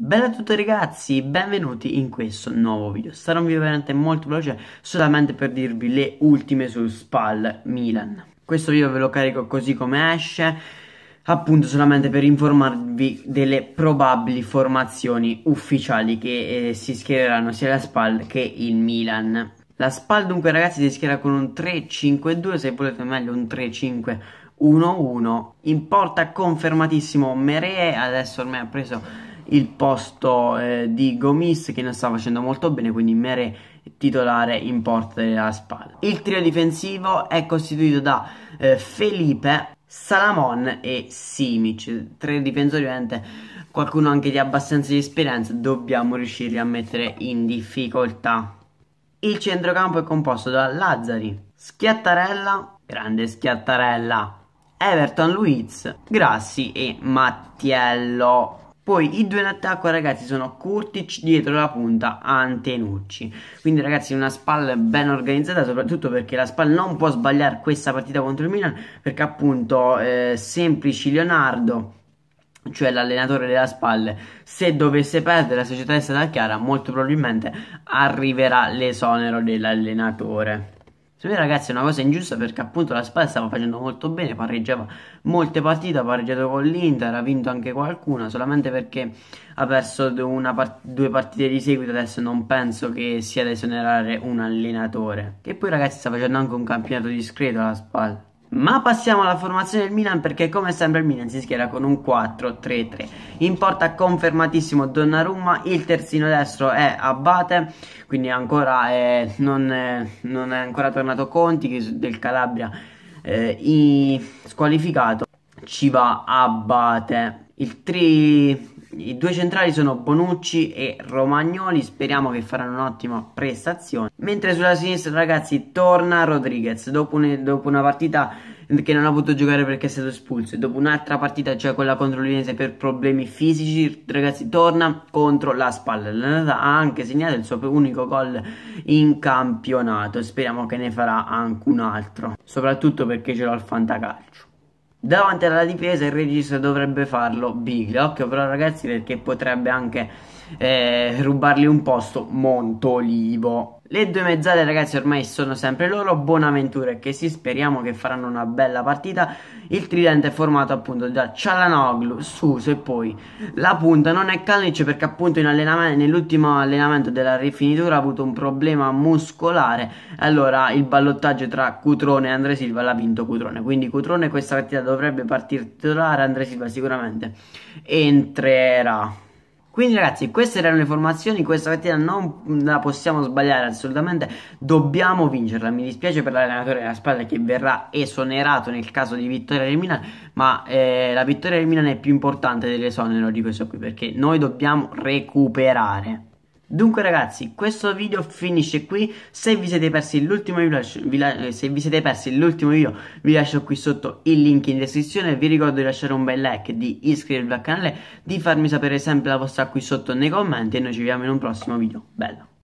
Bella a tutti ragazzi, benvenuti in questo nuovo video Sarà un video veramente molto veloce solamente per dirvi le ultime su Spal Milan Questo video ve lo carico così come esce Appunto solamente per informarvi delle probabili formazioni ufficiali che eh, si schiereranno sia la Spal che il Milan La Spal dunque ragazzi si schiera con un 3-5-2 se volete meglio un 3-5-1-1 In porta confermatissimo Meree, adesso ormai ha preso il posto eh, di Gomis che non sta facendo molto bene, quindi Mere titolare in porta della spada. Il trio difensivo è costituito da eh, Felipe, Salamon e Simic, tre difensori ovviamente qualcuno anche di abbastanza di esperienza, dobbiamo riuscirli a mettere in difficoltà. Il centrocampo è composto da Lazzari, Schiattarella, grande Schiattarella, Everton Luiz, Grassi e Mattiello. Poi i due in attacco, ragazzi, sono Kurtic dietro la punta Antenucci. Quindi, ragazzi, una SPAL ben organizzata, soprattutto perché la SPAL non può sbagliare questa partita contro il Milan, perché appunto eh, Semplici Leonardo cioè l'allenatore della spalle, se dovesse perdere la società è stata chiara, molto probabilmente arriverà l'esonero dell'allenatore. Secondo me, ragazzi, è una cosa ingiusta perché appunto la Spal stava facendo molto bene, pareggiava molte partite, ha pareggiato con l'Inter, ha vinto anche qualcuna, solamente perché ha perso part due partite di seguito, adesso non penso che sia da esonerare un allenatore. Che poi, ragazzi, sta facendo anche un campionato discreto la Spal. Ma passiamo alla formazione del Milan perché come sempre il Milan si schiera con un 4-3-3. In porta confermatissimo Donnarumma, il terzino destro è Abate, quindi ancora eh, non, eh, non, è ancora tornato Conti del Calabria eh, squalificato. Ci va Abate tre, I due centrali sono Bonucci e Romagnoli, speriamo che faranno un'ottima prestazione. Mentre sulla sinistra ragazzi torna Rodriguez, dopo, un, dopo una partita che non ha potuto giocare perché è stato espulso e dopo un'altra partita, cioè quella contro l'Udinese per problemi fisici, ragazzi, torna contro la spalla. L'Anata ha anche segnato il suo unico gol in campionato, speriamo che ne farà anche un altro, soprattutto perché ce l'ho al fantacalcio. Davanti alla difesa il regista dovrebbe farlo Biglia. Occhio però ragazzi perché potrebbe anche eh, rubargli un posto Montolivo. Le due mezzate ragazzi ormai sono sempre loro, Bonaventura e Chesi, speriamo che faranno una bella partita. Il tridente è formato appunto da Cialanoglu, Suso e poi la punta non è Kalnic perché appunto allenam nell'ultimo allenamento della rifinitura ha avuto un problema muscolare. Allora il ballottaggio tra Cutrone e Andre Silva l'ha vinto Cutrone, quindi Cutrone questa partita dovrebbe partire titolare, Andre Silva sicuramente entrerà. Quindi ragazzi, queste erano le formazioni, questa partita non la possiamo sbagliare assolutamente, dobbiamo vincerla. Mi dispiace per l'allenatore della squadra che verrà esonerato nel caso di vittoria del Milan, ma eh, la vittoria del Milan è più importante dell'esonero di questo qui, perché noi dobbiamo recuperare. Dunque ragazzi, questo video finisce qui, se vi siete persi l'ultimo video, eh, video, vi lascio qui sotto il link in descrizione, vi ricordo di lasciare un bel like, di iscrivervi al canale, di farmi sapere sempre la vostra qui sotto nei commenti e noi ci vediamo in un prossimo video, bello!